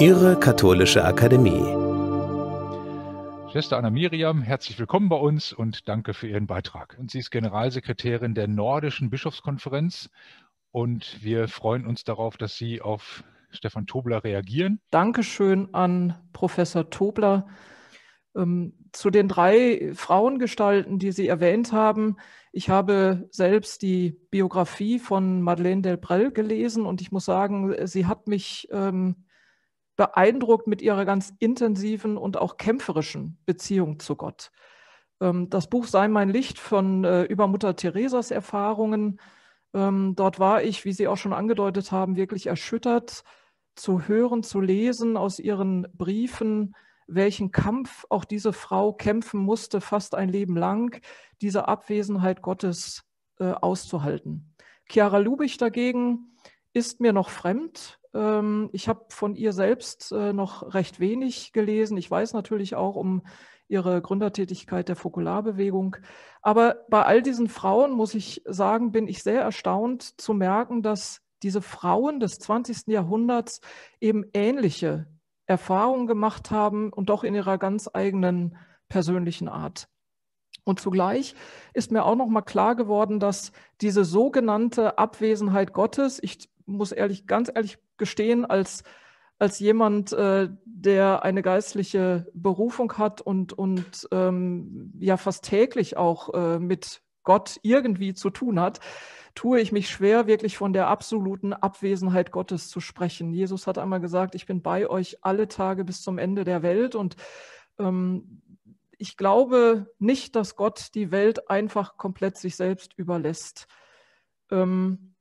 Ihre katholische Akademie. Schwester Anna Miriam, herzlich willkommen bei uns und danke für Ihren Beitrag. Und sie ist Generalsekretärin der Nordischen Bischofskonferenz und wir freuen uns darauf, dass Sie auf Stefan Tobler reagieren. Dankeschön an Professor Tobler. Ähm, zu den drei Frauengestalten, die Sie erwähnt haben, ich habe selbst die Biografie von Madeleine Delbrell gelesen und ich muss sagen, sie hat mich ähm, beeindruckt mit ihrer ganz intensiven und auch kämpferischen Beziehung zu Gott. Ähm, das Buch Sei mein Licht von äh, über Mutter Theresas Erfahrungen. Ähm, dort war ich, wie Sie auch schon angedeutet haben, wirklich erschüttert zu hören, zu lesen aus ihren Briefen, welchen Kampf auch diese Frau kämpfen musste, fast ein Leben lang, diese Abwesenheit Gottes äh, auszuhalten. Chiara Lubich dagegen ist mir noch fremd. Ähm, ich habe von ihr selbst äh, noch recht wenig gelesen. Ich weiß natürlich auch um ihre Gründertätigkeit der Fokularbewegung. Aber bei all diesen Frauen, muss ich sagen, bin ich sehr erstaunt zu merken, dass diese Frauen des 20. Jahrhunderts eben ähnliche Erfahrungen gemacht haben und doch in ihrer ganz eigenen persönlichen Art. Und zugleich ist mir auch noch mal klar geworden, dass diese sogenannte Abwesenheit Gottes, ich muss ehrlich, ganz ehrlich gestehen als, als jemand, äh, der eine geistliche Berufung hat und, und ähm, ja fast täglich auch äh, mit Gott irgendwie zu tun hat, tue ich mich schwer, wirklich von der absoluten Abwesenheit Gottes zu sprechen. Jesus hat einmal gesagt, ich bin bei euch alle Tage bis zum Ende der Welt und ähm, ich glaube nicht, dass Gott die Welt einfach komplett sich selbst überlässt. Ähm,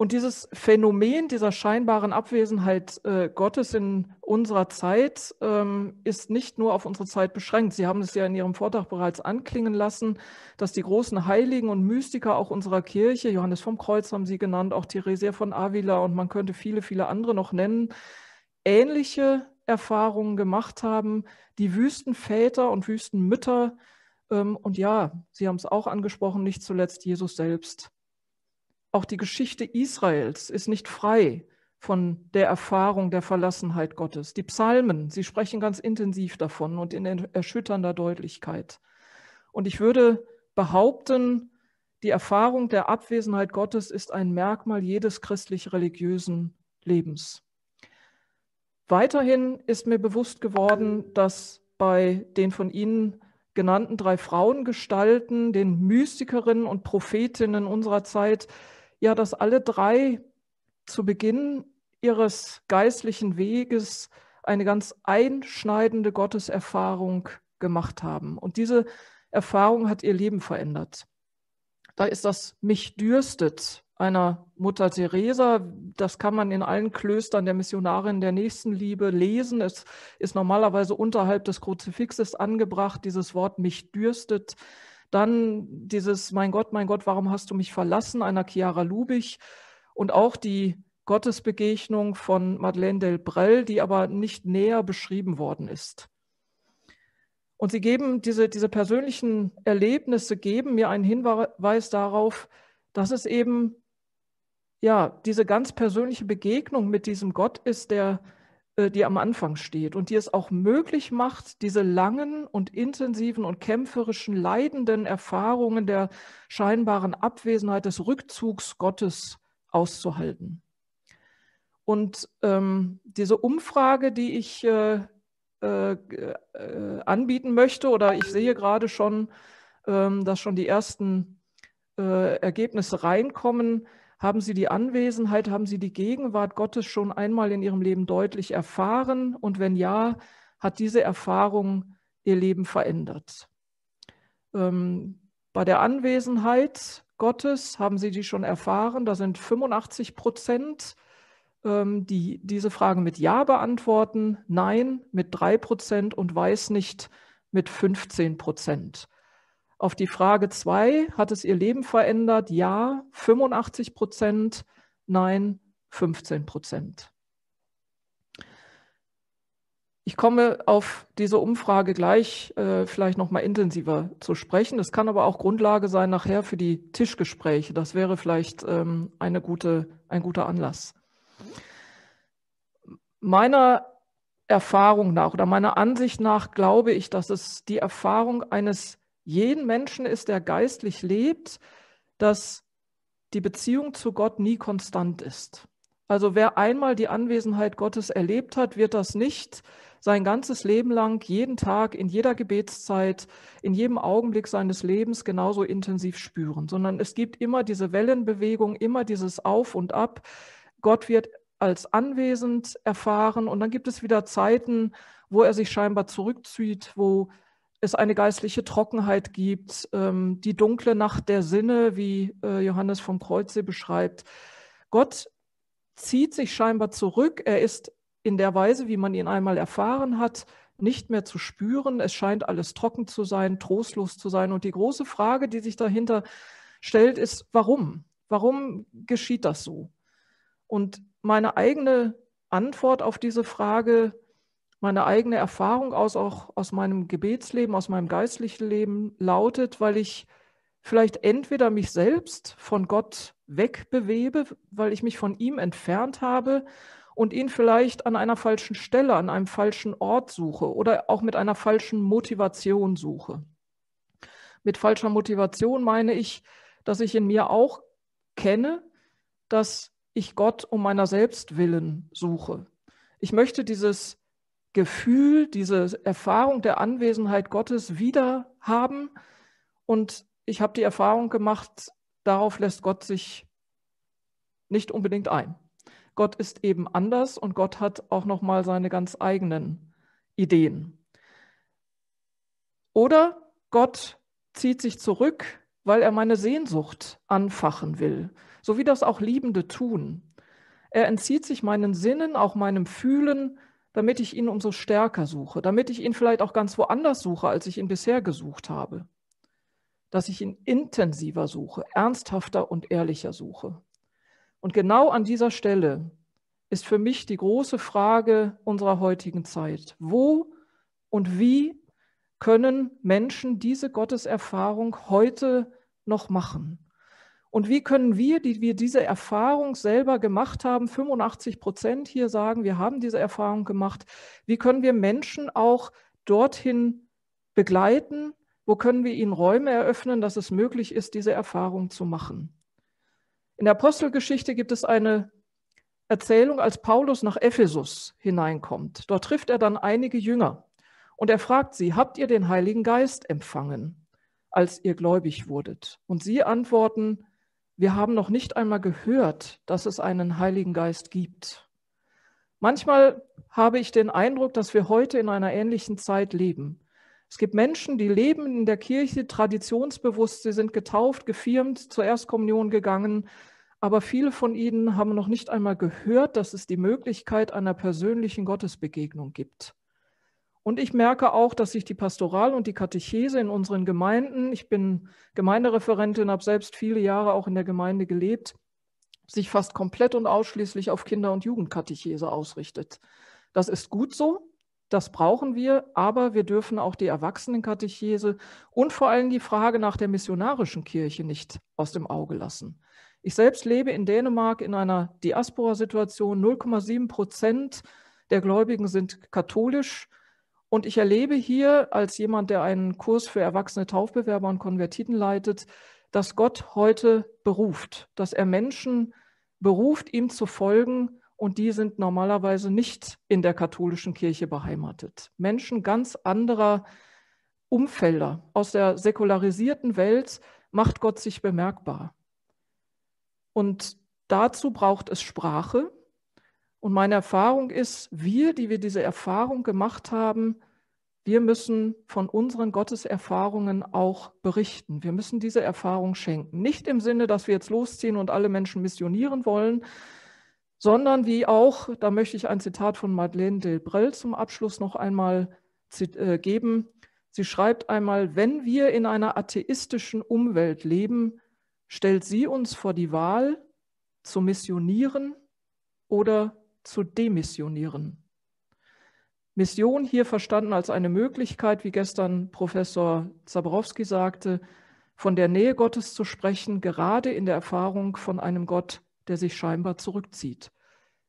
und dieses Phänomen dieser scheinbaren Abwesenheit äh, Gottes in unserer Zeit ähm, ist nicht nur auf unsere Zeit beschränkt. Sie haben es ja in Ihrem Vortrag bereits anklingen lassen, dass die großen Heiligen und Mystiker auch unserer Kirche, Johannes vom Kreuz haben Sie genannt, auch Theresia von Avila und man könnte viele, viele andere noch nennen, ähnliche Erfahrungen gemacht haben, die Wüstenväter und Wüstenmütter ähm, und ja, Sie haben es auch angesprochen, nicht zuletzt Jesus selbst auch die Geschichte Israels ist nicht frei von der Erfahrung der Verlassenheit Gottes. Die Psalmen, sie sprechen ganz intensiv davon und in erschütternder Deutlichkeit. Und ich würde behaupten, die Erfahrung der Abwesenheit Gottes ist ein Merkmal jedes christlich-religiösen Lebens. Weiterhin ist mir bewusst geworden, dass bei den von Ihnen genannten drei Frauengestalten, den Mystikerinnen und Prophetinnen unserer Zeit, ja, dass alle drei zu Beginn ihres geistlichen Weges eine ganz einschneidende Gotteserfahrung gemacht haben. Und diese Erfahrung hat ihr Leben verändert. Da ist das Mich dürstet einer Mutter Teresa. Das kann man in allen Klöstern der Missionarin der Nächstenliebe lesen. Es ist normalerweise unterhalb des Kruzifixes angebracht, dieses Wort Mich dürstet. Dann dieses Mein Gott, mein Gott, warum hast du mich verlassen? einer Chiara Lubig. und auch die Gottesbegegnung von Madeleine Del Brel, die aber nicht näher beschrieben worden ist. Und sie geben diese, diese persönlichen Erlebnisse geben mir einen Hinweis darauf, dass es eben ja diese ganz persönliche Begegnung mit diesem Gott ist, der äh, die am Anfang steht und die es auch möglich macht, diese langen und intensiven und kämpferischen, leidenden Erfahrungen der scheinbaren Abwesenheit des Rückzugs Gottes auszuhalten. Und ähm, diese Umfrage, die ich äh, äh, äh, anbieten möchte, oder ich sehe gerade schon, ähm, dass schon die ersten äh, Ergebnisse reinkommen, haben Sie die Anwesenheit, haben Sie die Gegenwart Gottes schon einmal in Ihrem Leben deutlich erfahren? Und wenn ja, hat diese Erfahrung Ihr Leben verändert? Ähm, bei der Anwesenheit Gottes haben Sie die schon erfahren? Da sind 85 Prozent, ähm, die diese Fragen mit Ja beantworten, Nein mit 3 Prozent und Weiß nicht mit 15 Prozent. Auf die Frage 2, hat es ihr Leben verändert? Ja, 85 Prozent. Nein, 15 Prozent. Ich komme auf diese Umfrage gleich äh, vielleicht nochmal intensiver zu sprechen. Das kann aber auch Grundlage sein nachher für die Tischgespräche. Das wäre vielleicht ähm, eine gute, ein guter Anlass. Meiner Erfahrung nach oder meiner Ansicht nach glaube ich, dass es die Erfahrung eines jeden Menschen ist, der geistlich lebt, dass die Beziehung zu Gott nie konstant ist. Also wer einmal die Anwesenheit Gottes erlebt hat, wird das nicht sein ganzes Leben lang, jeden Tag, in jeder Gebetszeit, in jedem Augenblick seines Lebens genauso intensiv spüren, sondern es gibt immer diese Wellenbewegung, immer dieses Auf und Ab. Gott wird als anwesend erfahren und dann gibt es wieder Zeiten, wo er sich scheinbar zurückzieht, wo es eine geistliche Trockenheit gibt, ähm, die dunkle Nacht der Sinne, wie äh, Johannes vom Kreuz beschreibt. Gott zieht sich scheinbar zurück. Er ist in der Weise, wie man ihn einmal erfahren hat, nicht mehr zu spüren. Es scheint alles trocken zu sein, trostlos zu sein. Und die große Frage, die sich dahinter stellt, ist, warum? Warum geschieht das so? Und meine eigene Antwort auf diese Frage ist, meine eigene Erfahrung aus, auch aus meinem Gebetsleben, aus meinem geistlichen Leben lautet, weil ich vielleicht entweder mich selbst von Gott wegbewebe, weil ich mich von ihm entfernt habe und ihn vielleicht an einer falschen Stelle, an einem falschen Ort suche oder auch mit einer falschen Motivation suche. Mit falscher Motivation meine ich, dass ich in mir auch kenne, dass ich Gott um meiner selbst willen suche. Ich möchte dieses Gefühl, diese Erfahrung der Anwesenheit Gottes wieder haben. Und ich habe die Erfahrung gemacht, darauf lässt Gott sich nicht unbedingt ein. Gott ist eben anders und Gott hat auch noch mal seine ganz eigenen Ideen. Oder Gott zieht sich zurück, weil er meine Sehnsucht anfachen will, so wie das auch Liebende tun. Er entzieht sich meinen Sinnen, auch meinem Fühlen, damit ich ihn umso stärker suche, damit ich ihn vielleicht auch ganz woanders suche, als ich ihn bisher gesucht habe, dass ich ihn intensiver suche, ernsthafter und ehrlicher suche. Und genau an dieser Stelle ist für mich die große Frage unserer heutigen Zeit. Wo und wie können Menschen diese Gotteserfahrung heute noch machen? Und wie können wir, die wir diese Erfahrung selber gemacht haben, 85 Prozent hier sagen, wir haben diese Erfahrung gemacht, wie können wir Menschen auch dorthin begleiten? Wo können wir ihnen Räume eröffnen, dass es möglich ist, diese Erfahrung zu machen? In der Apostelgeschichte gibt es eine Erzählung, als Paulus nach Ephesus hineinkommt. Dort trifft er dann einige Jünger und er fragt sie, habt ihr den Heiligen Geist empfangen, als ihr gläubig wurdet? Und sie antworten, wir haben noch nicht einmal gehört, dass es einen Heiligen Geist gibt. Manchmal habe ich den Eindruck, dass wir heute in einer ähnlichen Zeit leben. Es gibt Menschen, die leben in der Kirche traditionsbewusst, sie sind getauft, gefirmt, zur Erstkommunion gegangen, aber viele von ihnen haben noch nicht einmal gehört, dass es die Möglichkeit einer persönlichen Gottesbegegnung gibt. Und ich merke auch, dass sich die Pastoral und die Katechese in unseren Gemeinden, ich bin Gemeindereferentin, habe selbst viele Jahre auch in der Gemeinde gelebt, sich fast komplett und ausschließlich auf Kinder- und Jugendkatechese ausrichtet. Das ist gut so, das brauchen wir, aber wir dürfen auch die Erwachsenenkatechese und vor allem die Frage nach der missionarischen Kirche nicht aus dem Auge lassen. Ich selbst lebe in Dänemark in einer Diaspora-Situation. 0,7 Prozent der Gläubigen sind katholisch und ich erlebe hier als jemand, der einen Kurs für erwachsene Taufbewerber und Konvertiten leitet, dass Gott heute beruft, dass er Menschen beruft, ihm zu folgen. Und die sind normalerweise nicht in der katholischen Kirche beheimatet. Menschen ganz anderer Umfelder aus der säkularisierten Welt macht Gott sich bemerkbar. Und dazu braucht es Sprache, und meine Erfahrung ist, wir, die wir diese Erfahrung gemacht haben, wir müssen von unseren Gotteserfahrungen auch berichten. Wir müssen diese Erfahrung schenken. Nicht im Sinne, dass wir jetzt losziehen und alle Menschen missionieren wollen, sondern wie auch, da möchte ich ein Zitat von Madeleine Delbrell zum Abschluss noch einmal äh, geben. Sie schreibt einmal, wenn wir in einer atheistischen Umwelt leben, stellt sie uns vor die Wahl, zu missionieren oder zu demissionieren. Mission hier verstanden als eine Möglichkeit, wie gestern Professor Zabrowski sagte, von der Nähe Gottes zu sprechen, gerade in der Erfahrung von einem Gott, der sich scheinbar zurückzieht.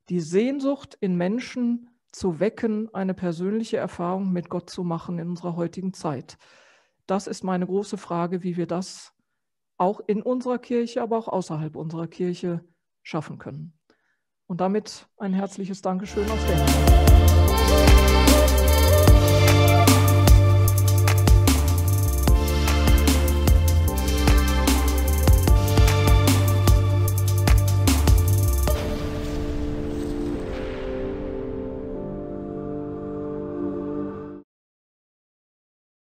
Die Sehnsucht in Menschen zu wecken, eine persönliche Erfahrung mit Gott zu machen in unserer heutigen Zeit. Das ist meine große Frage, wie wir das auch in unserer Kirche, aber auch außerhalb unserer Kirche schaffen können. Und damit ein herzliches Dankeschön aus Dänemark.